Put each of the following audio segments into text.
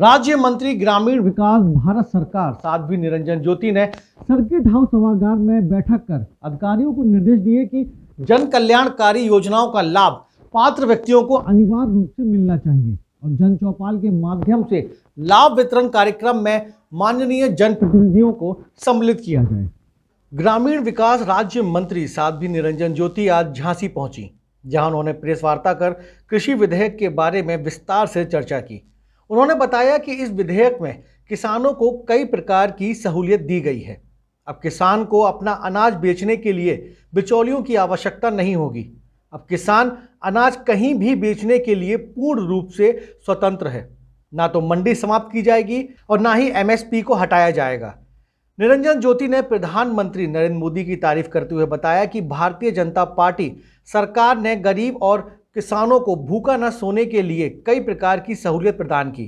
राज्य मंत्री ग्रामीण विकास भारत सरकार साध्वी निरंजन ज्योति ने सर्किट हाउस सभागार में बैठक कर अधिकारियों को निर्देश दिए कि जन कल्याणकारी योजनाओं का लाभ पात्र व्यक्तियों को अनिवार्य रूप से मिलना चाहिए और जन चौपाल के माध्यम से लाभ वितरण कार्यक्रम में माननीय जनप्रतिनिधियों को सम्मिलित किया जाए ग्रामीण विकास राज्य मंत्री साध्वी निरंजन ज्योति आज झांसी पहुंची जहां उन्होंने प्रेस वार्ता कर कृषि विधेयक के बारे में विस्तार से चर्चा की उन्होंने बताया कि इस विधेयक में किसानों को कई प्रकार की सहूलियत दी गई है अब किसान को अपना अनाज बेचने के लिए बिचौलियों की आवश्यकता नहीं होगी अब किसान अनाज कहीं भी बेचने के लिए पूर्ण रूप से स्वतंत्र है ना तो मंडी समाप्त की जाएगी और ना ही एमएसपी को हटाया जाएगा निरंजन ज्योति ने प्रधानमंत्री नरेंद्र मोदी की तारीफ करते हुए बताया कि भारतीय जनता पार्टी सरकार ने गरीब और किसानों को भूखा न सोने के लिए कई प्रकार की सहूलियत प्रदान की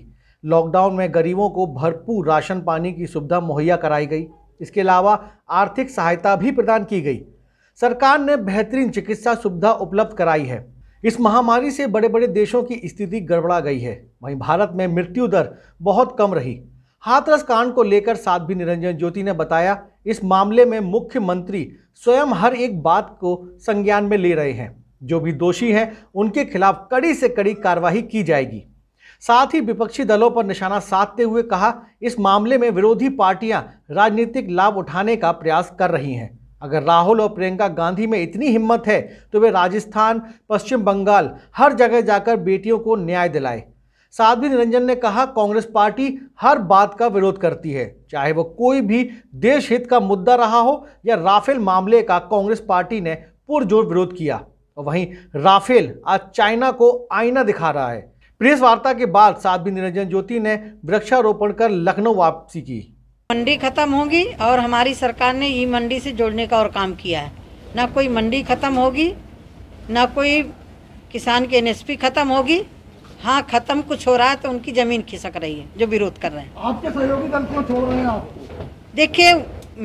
लॉकडाउन में गरीबों को भरपूर राशन पानी की सुविधा मुहैया कराई गई इसके अलावा आर्थिक सहायता भी प्रदान की गई सरकार ने बेहतरीन चिकित्सा सुविधा उपलब्ध कराई है इस महामारी से बड़े बड़े देशों की स्थिति गड़बड़ा गई है वहीं भारत में मृत्यु दर बहुत कम रही हाथरस कांड को लेकर साध्वी निरंजन ज्योति ने बताया इस मामले में मुख्यमंत्री स्वयं हर एक बात को संज्ञान में ले रहे हैं जो भी दोषी हैं उनके खिलाफ कड़ी से कड़ी कार्रवाई की जाएगी साथ ही विपक्षी दलों पर निशाना साधते हुए कहा इस मामले में विरोधी पार्टियां राजनीतिक लाभ उठाने का प्रयास कर रही हैं अगर राहुल और प्रियंका गांधी में इतनी हिम्मत है तो वे राजस्थान पश्चिम बंगाल हर जगह जाकर बेटियों को न्याय दिलाए साध्वी निरंजन ने कहा कांग्रेस पार्टी हर बात का विरोध करती है चाहे वो कोई भी देश हित का मुद्दा रहा हो या राफेल मामले का कांग्रेस पार्टी ने पुरजोर विरोध किया और वहीं राफेल आज चाइना को आईना दिखा रहा है प्रेस वार्ता के बाद साध्वी निरंजन ज्योति ने वृक्षारोपण कर लखनऊ वापसी की मंडी खत्म होगी और हमारी सरकार ने ई मंडी से जोड़ने का और काम किया है ना कोई मंडी खत्म होगी ना कोई किसान की एनएसपी खत्म होगी हाँ खत्म कुछ हो रहा है तो उनकी जमीन खिसक रही है जो विरोध कर रहे हैं आपके सहयोगी दल क्यों छोड़ रहे हैं आप देखिए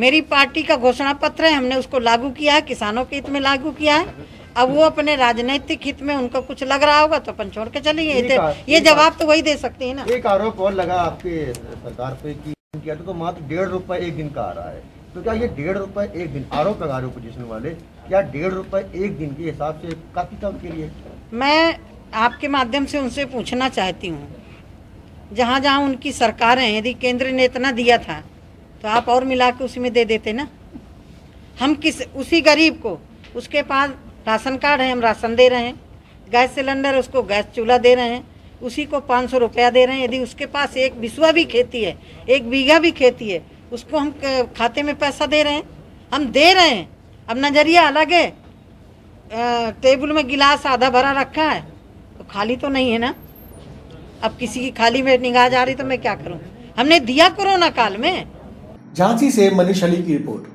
मेरी पार्टी का घोषणा पत्र है हमने उसको लागू किया है किसानों के हित में लागू किया है अब वो अपने राजनीतिक हित में उनको कुछ लग रहा होगा तो अपन छोड़ के चले गए ये जवाब तो वही दे सकती है ना एक आरोप और लगा आपके सरकार पे कि किया तो मात्र डेढ़ रुपए एक दिन का आ रहा है तो क्या ये डेढ़ रुपए एक दिन आरोप लगा रहे अपोजिशन वाले क्या डेढ़ रुपए एक दिन के हिसाब से काफी कम के लिए मैं आपके माध्यम से उनसे पूछना चाहती हूँ जहाँ जहाँ उनकी सरकार है यदि केंद्र ने इतना दिया था तो आप और मिला के उसमें दे देते ना हम किस उसी गरीब को उसके पास राशन कार्ड है हम राशन दे रहे हैं गैस सिलेंडर उसको गैस चूल्हा दे रहे हैं उसी को पाँच सौ रुपया दे रहे हैं यदि उसके पास एक बिसुआ भी खेती है एक बीघा भी खेती है उसको हम खाते में पैसा दे रहे हैं हम दे रहे हैं अब नज़रिया अलग है टेबल में गिलास आधा भरा रखा है तो खाली तो नहीं है ना अब किसी की खाली में निगाह जा रही तो मैं क्या करूँ हमने दिया कोरोना काल में झांसी से मनीष अली की रिपोर्ट